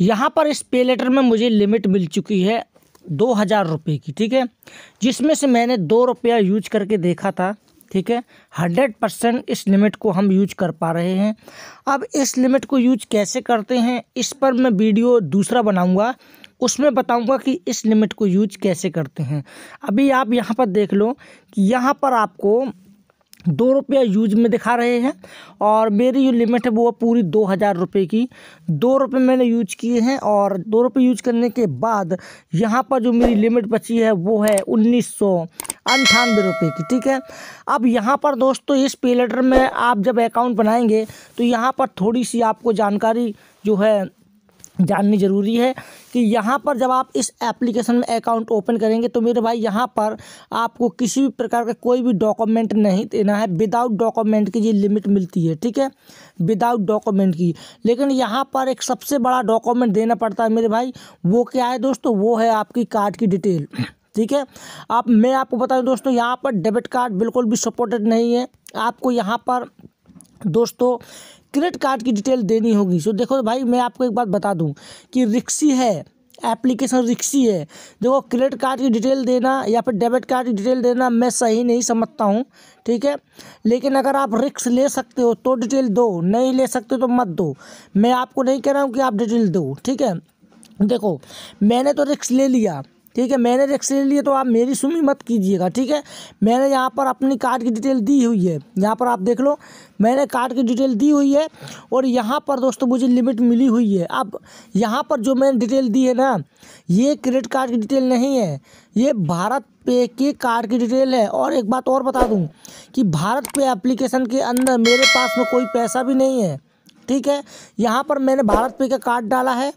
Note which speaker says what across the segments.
Speaker 1: यहाँ पर इस पे लेटर में मुझे लिमिट मिल चुकी है दो हज़ार रुपये की ठीक है जिसमें से मैंने दो रुपया यूज करके देखा था ठीक है हंड्रेड परसेंट इस लिमिट को हम यूज कर पा रहे हैं अब इस लिमिट को यूज कैसे करते हैं इस पर मैं वीडियो दूसरा बनाऊँगा उसमें बताऊंगा कि इस लिमिट को यूज कैसे करते हैं अभी आप यहाँ पर देख लो कि यहाँ पर आपको दो रुपया यूज में दिखा रहे हैं और मेरी जो लिमिट है वो पूरी दो हज़ार रुपये की दो रुपये मैंने यूज किए हैं और दो रुपये यूज करने के बाद यहाँ पर जो मेरी लिमिट बची है वो है उन्नीस सौ अंठानवे रुपये की ठीक है अब यहाँ पर दोस्तों इस पे लेटर में आप जब अकाउंट बनाएंगे तो यहाँ पर थोड़ी सी आपको जानकारी जो है जाननी ज़रूरी है कि यहाँ पर जब आप इस एप्लीकेशन में अकाउंट ओपन करेंगे तो मेरे भाई यहाँ पर आपको किसी भी प्रकार का कोई भी डॉक्यूमेंट नहीं देना है विदाउट डॉक्यूमेंट की ये लिमिट मिलती है ठीक है विदाउट डॉक्यूमेंट की लेकिन यहाँ पर एक सबसे बड़ा डॉक्यूमेंट देना पड़ता है मेरे भाई वो क्या है दोस्तों वो है आपकी कार्ड की डिटेल ठीक है आप मैं आपको बता दूँ दोस्तों यहाँ पर डेबिट कार्ड बिल्कुल भी सपोर्टेड नहीं है आपको यहाँ पर दोस्तों क्रेडिट कार्ड की डिटेल देनी होगी सो देखो भाई मैं आपको एक बात बता दूँ कि रिक्सी है एप्लीकेशन रिक्सी है देखो क्रेडिट कार्ड की डिटेल देना या फिर डेबिट कार्ड की डिटेल देना मैं सही नहीं समझता हूँ ठीक है लेकिन अगर आप रिक्स ले सकते हो तो डिटेल दो नहीं ले सकते तो मत दो मैं आपको नहीं कह रहा हूँ कि आप डिटेल दो ठीक है देखो मैंने तो रिक्स ले लिया ठीक है मैंने रिक्स ले लिए तो आप मेरी सुमी मत कीजिएगा ठीक है मैंने यहाँ पर अपनी कार्ड की डिटेल दी हुई है यहाँ पर आप देख लो मैंने कार्ड की डिटेल दी हुई है और यहाँ पर दोस्तों मुझे लिमिट मिली हुई है अब यहाँ पर जो मैंने डिटेल दी है ना ये क्रेडिट कार्ड की डिटेल नहीं है ये भारत पे के कार्ड की डिटेल है और एक बात और बता दूँ कि भारत पे एप्लीकेशन के अंदर मेरे पास में कोई पैसा भी नहीं है ठीक है यहाँ पर मैंने भारत पे का कार्ड डाला है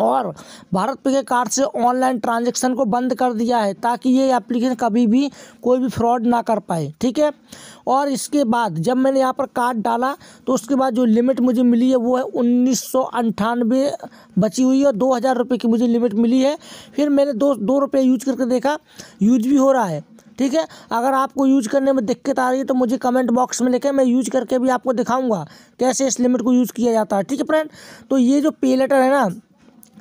Speaker 1: और भारत पे के कार्ड से ऑनलाइन ट्रांजैक्शन को बंद कर दिया है ताकि ये एप्लीकेशन कभी भी कोई भी फ्रॉड ना कर पाए ठीक है और इसके बाद जब मैंने यहाँ पर कार्ड डाला तो उसके बाद जो लिमिट मुझे मिली है वो है उन्नीस बची हुई है और दो हज़ार रुपये की मुझे लिमिट मिली है फिर मैंने दो दो रुपये यूज करके देखा यूज भी हो रहा है ठीक है अगर आपको यूज करने में दिक्कत आ रही है तो मुझे कमेंट बॉक्स में लिखें मैं यूज करके भी आपको दिखाऊंगा कैसे इस लिमिट को यूज़ किया जाता है ठीक है फ्रेंड तो ये जो पे लेटर है ना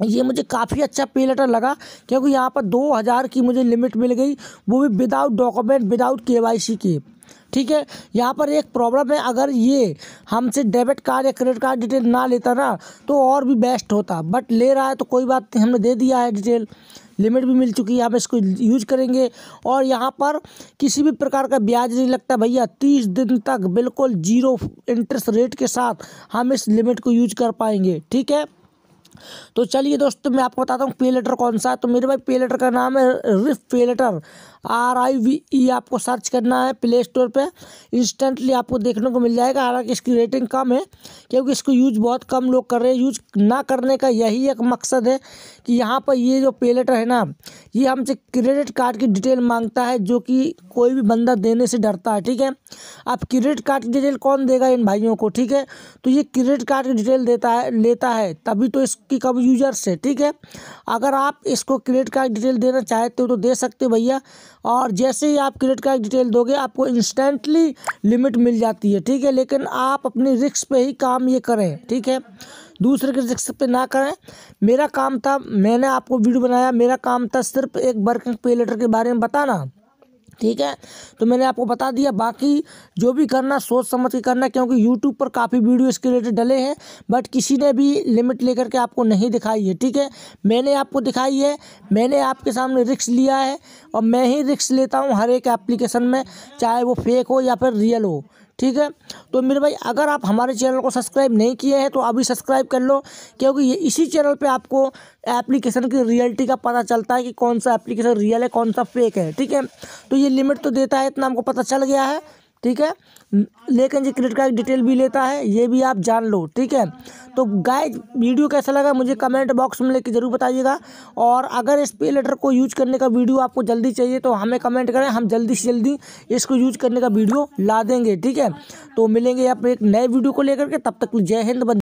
Speaker 1: ये मुझे काफ़ी अच्छा पे लेटर लगा क्योंकि यहाँ पर दो हज़ार की मुझे लिमिट मिल गई वो भी without document without K Y C के ठीक है यहाँ पर एक प्रॉब्लम है अगर ये हमसे डेबिट कार्ड या क्रेडिट कार्ड डिटेल ना लेता ना तो और भी बेस्ट होता बट ले रहा है तो कोई बात नहीं हमने दे दिया है डिटेल लिमिट भी मिल चुकी है हम इसको यूज करेंगे और यहाँ पर किसी भी प्रकार का ब्याज नहीं लगता भैया तीस दिन तक बिल्कुल जीरो इंटरेस्ट रेट के साथ हम इस लिमिट को यूज कर पाएंगे ठीक है तो चलिए दोस्तों मैं आपको बताता हूँ पे लेटर कौन सा है तो मेरे भाई पे लेटर का नाम है रिफ पे letter R I V E आपको सर्च करना है प्ले स्टोर पर इंस्टेंटली आपको देखने को मिल जाएगा हालांकि इसकी रेटिंग कम है क्योंकि इसको यूज बहुत कम लोग कर रहे हैं यूज ना करने का यही एक मकसद है कि यहाँ पर ये जो पे लेटर है ना ये हमसे क्रेडिट कार्ड की डिटेल मांगता है जो कि कोई भी बंदा देने से डरता है ठीक है अब क्रेडिट कार्ड की डिटेल कौन देगा इन भाइयों को ठीक है तो ये क्रेडिट कार्ड की डिटेल देता है लेता है तभी तो इस की कब यूजर्स है ठीक है अगर आप इसको क्रेडिट कार्ड डिटेल देना चाहते हो तो दे सकते हो भैया और जैसे ही आप क्रेडिट कार्ड डिटेल दोगे आपको इंस्टेंटली लिमिट मिल जाती है ठीक है लेकिन आप अपने रिक्स पे ही काम ये करें ठीक है दूसरे के रिक्स पे ना करें मेरा काम था मैंने आपको वीडियो बनाया मेरा काम था सिर्फ एक वर्किंग पे लेटर के बारे में बताना ठीक है तो मैंने आपको बता दिया बाकी जो भी करना सोच समझ के करना क्योंकि यूट्यूब पर काफ़ी वीडियो इसके रिलेटेड डले हैं बट किसी ने भी लिमिट लेकर के आपको नहीं दिखाई है ठीक है मैंने आपको दिखाई है मैंने आपके सामने रिक्स लिया है और मैं ही रिक्स लेता हूँ हर एक एप्लीकेशन में चाहे वो फेक हो या फिर रियल हो ठीक है तो मेरे भाई अगर आप हमारे चैनल को सब्सक्राइब नहीं किए हैं तो अभी सब्सक्राइब कर लो क्योंकि ये इसी चैनल पे आपको एप्लीकेशन की रियलिटी का पता चलता है कि कौन सा एप्लीकेशन रियल है कौन सा फेक है ठीक है तो ये लिमिट तो देता है इतना हमको पता चल गया है ठीक है लेकिन जी क्रेडिट कार्ड डिटेल भी लेता है ये भी आप जान लो ठीक है तो गाय वीडियो कैसा लगा मुझे कमेंट बॉक्स में लेके ज़रूर बताइएगा और अगर इस पे लेटर को यूज करने का वीडियो आपको जल्दी चाहिए तो हमें कमेंट करें हम जल्दी से जल्दी इसको यूज करने का वीडियो ला देंगे ठीक है तो मिलेंगे आप एक नए वीडियो को लेकर के तब तक जय हिंद